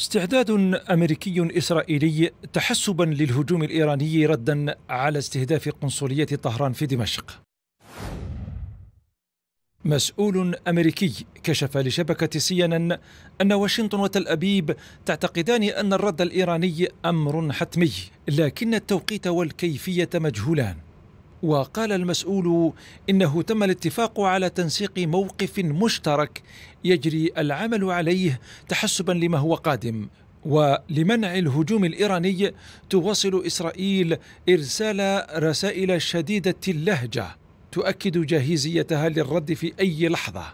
استعداد امريكي اسرائيلي تحسبا للهجوم الايراني ردا على استهداف قنصليه طهران في دمشق. مسؤول امريكي كشف لشبكه سي ان ان واشنطن وتل ابيب تعتقدان ان الرد الايراني امر حتمي، لكن التوقيت والكيفيه مجهولان. وقال المسؤول انه تم الاتفاق على تنسيق موقف مشترك يجري العمل عليه تحسبا لما هو قادم ولمنع الهجوم الايراني تواصل اسرائيل ارسال رسائل شديده اللهجه تؤكد جاهزيتها للرد في اي لحظه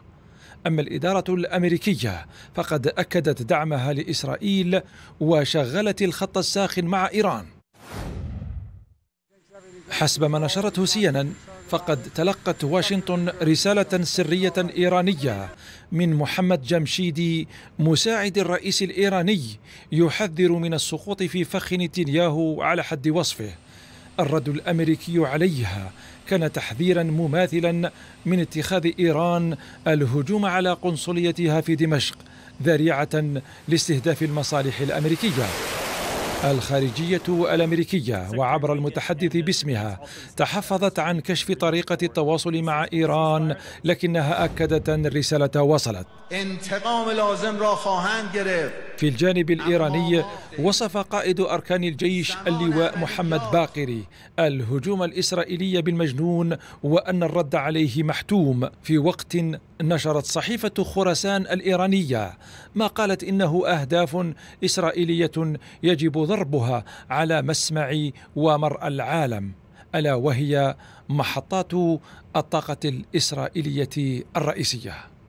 اما الاداره الامريكيه فقد اكدت دعمها لاسرائيل وشغلت الخط الساخن مع ايران حسب ما نشرته ان فقد تلقت واشنطن رسالة سرية إيرانية من محمد جمشيدي مساعد الرئيس الإيراني يحذر من السقوط في فخ نتنياهو على حد وصفه الرد الأمريكي عليها كان تحذيرا مماثلا من اتخاذ إيران الهجوم على قنصليتها في دمشق ذريعة لاستهداف المصالح الأمريكية الخارجية الأمريكية وعبر المتحدث باسمها تحفظت عن كشف طريقة التواصل مع إيران لكنها أكدت أن الرسالة وصلت في الجانب الإيراني وصف قائد أركان الجيش اللواء محمد باقري الهجوم الإسرائيلي بالمجنون وأن الرد عليه محتوم في وقت نشرت صحيفة خراسان الإيرانية ما قالت إنه أهداف إسرائيلية يجب وضربها على مسمع ومرأى العالم الا وهي محطات الطاقه الاسرائيليه الرئيسيه